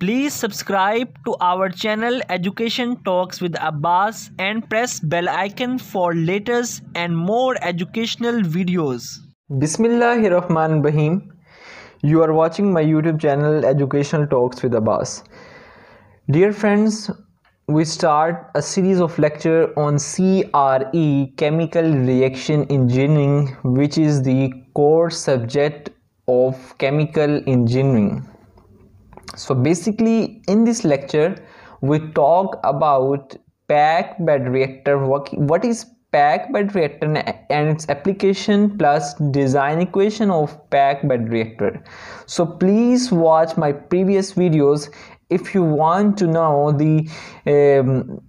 Please subscribe to our channel Education Talks with Abbas and press bell icon for latest and more educational videos. Bismillahirrahmanirrahim. Rahman You are watching my YouTube channel Educational Talks with Abbas. Dear friends, we start a series of lecture on CRE chemical reaction engineering which is the core subject of chemical engineering so basically in this lecture we talk about packed bed reactor what is packed bed reactor and its application plus design equation of packed bed reactor so please watch my previous videos if you want to know the um,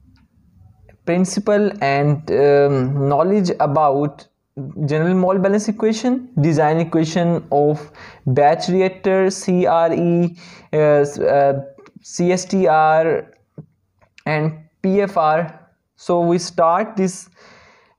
principle and um, knowledge about general mole balance equation design equation of batch reactor CRE uh, uh, CSTR and PFR so we start this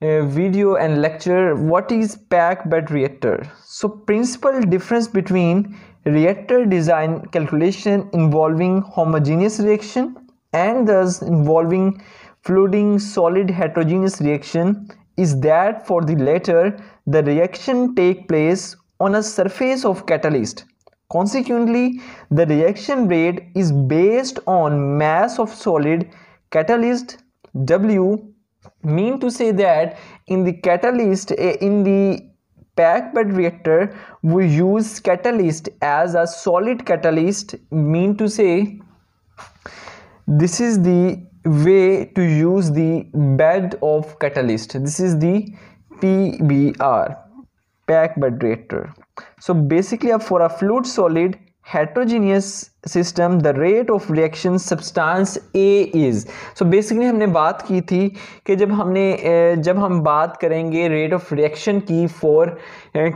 uh, video and lecture what is pack bed reactor so principal difference between reactor design calculation involving homogeneous reaction and thus involving floating solid heterogeneous reaction is that for the latter the reaction take place on a surface of catalyst. Consequently, the reaction rate is based on mass of solid catalyst W mean to say that in the catalyst eh, in the packed bed reactor we use catalyst as a solid catalyst mean to say this is the way to use the bed of catalyst this is the pbr pack bed reactor so basically for a fluid solid heterogeneous system the rate of reaction substance a is so basically हमने बात की थी कि जब हमने जब हम बात करेंगे रेट ऑफ रिएक्शन की फॉर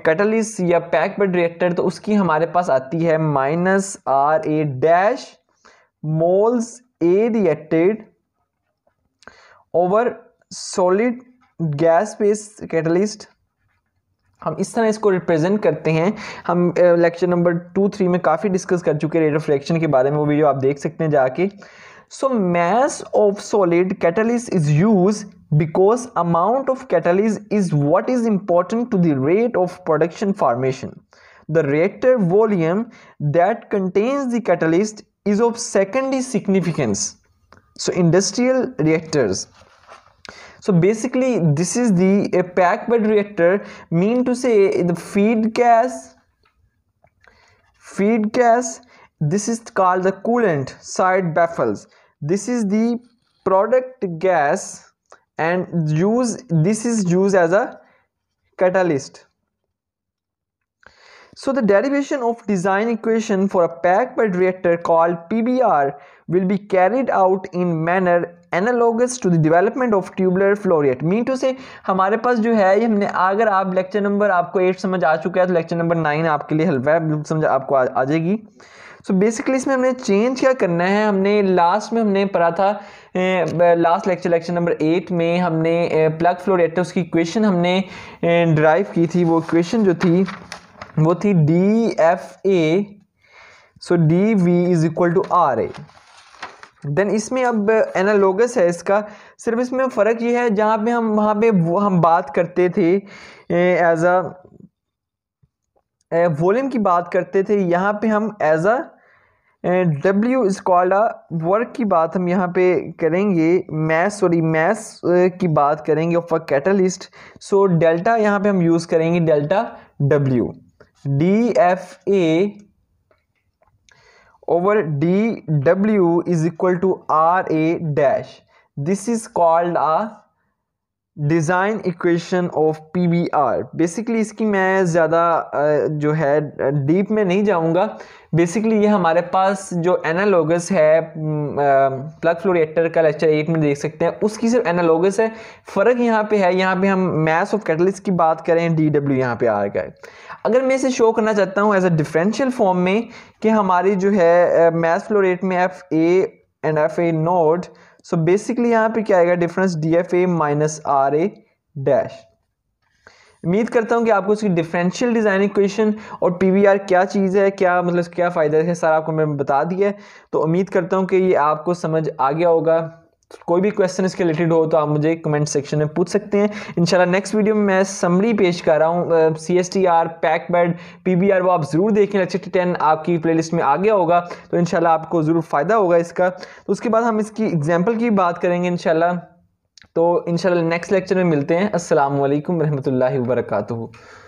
कटलिस या पैक बेड रिएक्टर तो उसकी हमारे पास आती है minus R A dash moles A reacted over solid gas phase catalyst हम इस तरह इसको रिप्रेजेंट करते हैं हम लेक्चर नंबर टू थ्री में काफ़ी डिस्कस कर चुके रेट ऑफ रिएक्शन के बारे में वो वीडियो आप देख सकते हैं जाके so mass of solid catalyst is use because amount of catalyst is what is important to the rate of production formation the reactor volume that contains the catalyst is of secondary significance so industrial reactors so basically this is the a packed bed reactor mean to say the feed gas feed gas this is called the coolant side baffles this is the product gas and use this is used as a catalyst So the derivation of design equation for a packed bed reactor called PBR will be carried out in manner analogous to the development of tubular flow flow rate Mean to say, हमारे पास जो है ये हमने अगर आप lecture number आपको eight समझ आ चुका है तो lecture number नाइन आपके लिए हलवा समझ आपको आ, आ जाएगी सो so बेसिकली इसमें हमने चेंज क्या करना है हमने लास्ट में हमने पढ़ा था last lecture lecture number eight में हमने प्लग फ्लोरेटर उसकी इक्वेशन हमने ड्राइव की थी वो इक्वेशन जो थी वो थी D F A so D V is equal to R A then इसमें अब एनालोगस है इसका सिर्फ इसमें फ़र्क ये है जहाँ पे हम वहाँ पे वो हम बात करते थे एज अ वॉल्यूम की बात करते थे यहाँ पे हम as a W is called work की बात हम यहाँ पे करेंगे मैस सॉरी मैस की बात करेंगे of a catalyst so delta यहाँ पे हम यूज़ करेंगे delta W DFA over DW is equal to RA dash. This is called a design equation of PBR basically इसकी मैं ज़्यादा जो है डीप में नहीं जाऊंगा बेसिकली ये हमारे पास जो एनालॉगस है प्लग फ्लोरिएटर का लेक्चर एट में देख सकते हैं उसकी सिर्फ एनालॉगस है फ़र्क यहाँ पे है यहाँ पे हम मैस ऑफ कैटलिस्ट की बात करें डी डब्ल्यू यहाँ पे आर का है अगर मैं इसे शो करना चाहता हूँ एज अ डिफरेंशियल फॉर्म में कि हमारी जो है मैस फ्लोरेट में F A and F A naught so basically यहाँ पे क्या आएगा difference D F A minus R A dash उम्मीद करता हूँ कि आपको उसकी डिफरेंशियल डिज़ाइन इक्वेशन और पीवीआर क्या चीज़ है क्या मतलब क्या फ़ायदा है सर आपको मैं बता दिया है तो उम्मीद करता हूँ कि ये आपको समझ आ गया होगा कोई भी क्वेश्चन इसके रिलेटेड हो तो आप मुझे कमेंट सेक्शन में पूछ सकते हैं इंशाल्लाह नेक्स्ट वीडियो में मैं समरी पेश कर रहा हूँ C S T R pack bed P B R वो आप ज़रूर देखें लेक्चर टेन आपकी प्लेलिस्ट में आ गया होगा तो इंशाल्लाह आपको ज़रूर फ़ायदा होगा इसका तो उसके बाद हम इसकी एग्जाम्पल की बात करेंगे इंशाल्लाह तो इंशाल्लाह नेक्स्ट लेक्चर में मिलते हैं असल वरहमल वर्का